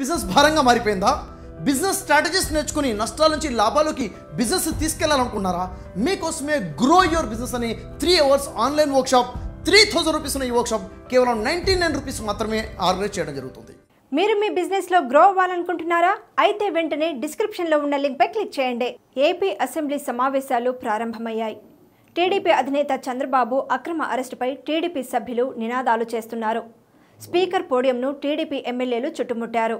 business భారంగా మారిపోయిందా business strategies నేర్చుకుని నష్టాల నుంచి లాభాలకి బిజినెస్ తీసుకెళ్లాలనుకున్నారా మీకోసమే గ్రో యువర్ బిజినెస్ అని three hours online workshop three thousand rupees ఉన్న ఈ వర్క్షాప్ కేవలం నైన్టీ నైన్ రూపీస్ మాత్రమే ఆర్గనైజ్ చేయడం జరుగుతుంది మీరు మీ బిజినెస్లో గ్రో అవ్వాలనుకుంటున్నారా అయితే వెంటనే డిస్క్రిప్షన్లో ఉన్న పై క్లిక్ చేయండి ఏపీ అసెంబ్లీ సమావేశాలు ప్రారంభమయ్యాయి టీడీపీ అధినేత చంద్రబాబు అక్రమ అరెస్టుపై టీడీపీ సభ్యులు నినాదాలు చేస్తున్నారు స్పీకర్ పోడియంను టీడీపీ ఎమ్మెల్యేలు చుట్టుముట్టారు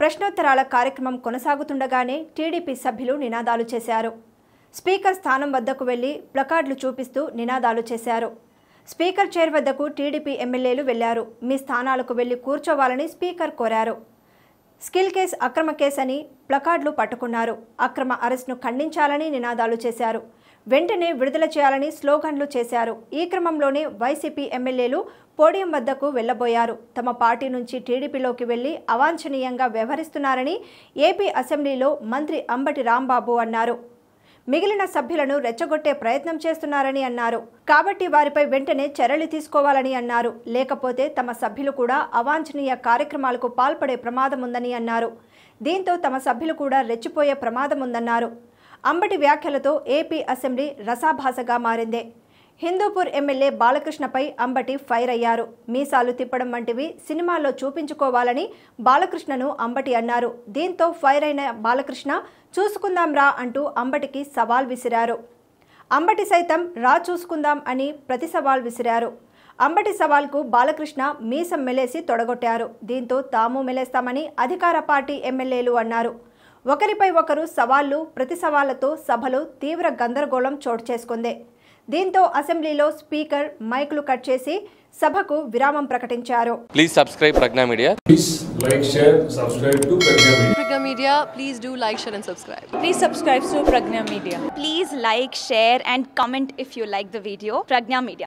ప్రశ్నోత్తరాల కార్యక్రమం కొనసాగుతుండగానే టీడీపీ సభ్యులు నినాదాలు చేశారు స్పీకర్ స్థానం వద్దకు వెళ్లి ప్లకార్డులు చూపిస్తూ నినాదాలు చేశారు స్పీకర్ చైర్ వద్దకు టీడీపీ ఎమ్మెల్యేలు వెళ్లారు మీ స్థానాలకు వెళ్లి కూర్చోవాలని స్పీకర్ కోరారు స్కిల్ కేసు అక్రమ కేసు అని ప్లకార్డులు పట్టుకున్నారు అక్రమ అరెస్ట్ను ఖండించాలని నినాదాలు చేశారు వెంటనే విడుదల చేయాలని స్లోగన్లు చేశారు ఈ క్రమంలోనే వైసీపీ ఎమ్మెల్యేలు పోడియం వద్దకు వెళ్లబోయారు తమ పార్టీ నుంచి టీడీపీలోకి వెళ్లి అవాంఛనీయంగా వ్యవహరిస్తున్నారని ఏపీ అసెంబ్లీలో మంత్రి అంబటి రాంబాబు అన్నారు మిగిలిన సభ్యులను రెచ్చగొట్టే ప్రయత్నం చేస్తున్నారని అన్నారు కాబట్టి వారిపై వెంటనే చర్యలు తీసుకోవాలని అన్నారు లేకపోతే తమ సభ్యులు కూడా అవాంఛనీయ కార్యక్రమాలకు పాల్పడే ప్రమాదముందని అన్నారు దీంతో తమ సభ్యులు కూడా రెచ్చిపోయే ప్రమాదముందన్నారు అంబటి వ్యాఖ్యలతో ఏపీ అసెంబ్లీ రసాభాసగా మారిందే హిందూపూర్ ఎమ్మెల్యే బాలకృష్ణపై అంబటి ఫైర్ అయ్యారు మీసాలు తిప్పడం వంటివి సినిమాల్లో చూపించుకోవాలని బాలకృష్ణను అంబటి అన్నారు దీంతో ఫైర్ అయిన బాలకృష్ణ చూసుకుందాం రా అంటూ అంబటికి సవాల్ విసిరారు అంబటి సైతం రా చూసుకుందాం అని ప్రతి సవాల్ విసిరారు అంబటి సవాల్కు బాలకృష్ణ మీసం మెలేసి తొడగొట్టారు దీంతో తాము మెలేస్తామని అధికార పార్టీ ఎమ్మెల్యేలు అన్నారు ఒకరిపై ఒకరు సవాళ్లు ప్రతి సవాళ్లతో సభలో తీవ్ర గందరగోళం చోటు చేసుకుంది దీంతో అసెంబ్లీలో స్పీకర్ మైక్లు కట్ చేసి సభకు విరామం ప్రకటించారు please subscribe Prajna media please like share subscribe to Prajna media Prajna media please do like share and subscribe please subscribe to Prajna media please like share and comment if you like the video Prajna media